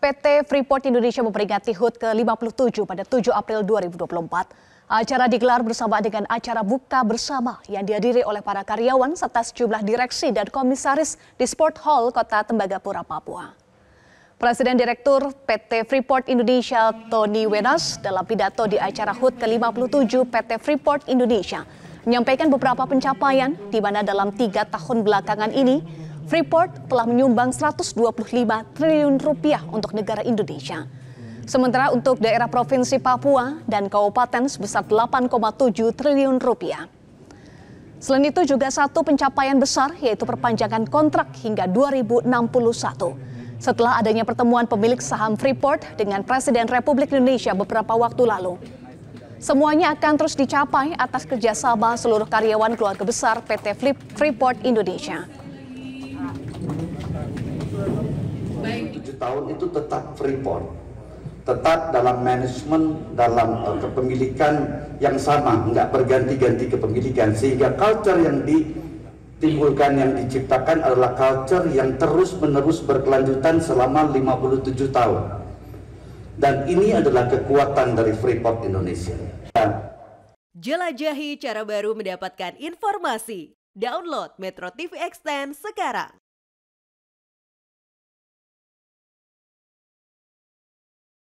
PT Freeport Indonesia memperingati HUT ke-57 pada 7 April 2024. Acara digelar bersama dengan acara buka bersama yang dihadiri oleh para karyawan serta sejumlah direksi dan komisaris di Sport Hall Kota Tembagapura, Papua. Presiden Direktur PT Freeport Indonesia Tony Wenas dalam pidato di acara HUT ke-57 PT Freeport Indonesia menyampaikan beberapa pencapaian di mana dalam tiga tahun belakangan ini Freeport telah menyumbang 125 triliun rupiah untuk negara Indonesia. Sementara untuk daerah Provinsi Papua dan Kabupaten sebesar 8,7 triliun rupiah. Selain itu juga satu pencapaian besar yaitu perpanjangan kontrak hingga 2061. Setelah adanya pertemuan pemilik saham Freeport dengan Presiden Republik Indonesia beberapa waktu lalu. Semuanya akan terus dicapai atas kerjasama seluruh karyawan keluarga besar PT Freeport Indonesia. tahun itu tetap Freeport tetap dalam manajemen dalam uh, kepemilikan yang sama nggak berganti-ganti kepemilikan sehingga culture yang ditimbulkan yang diciptakan adalah culture yang terus-menerus berkelanjutan selama 57 tahun dan ini adalah kekuatan dari Freeport Indonesia Jelajahi cara baru mendapatkan informasi Download Metro TV Extend sekarang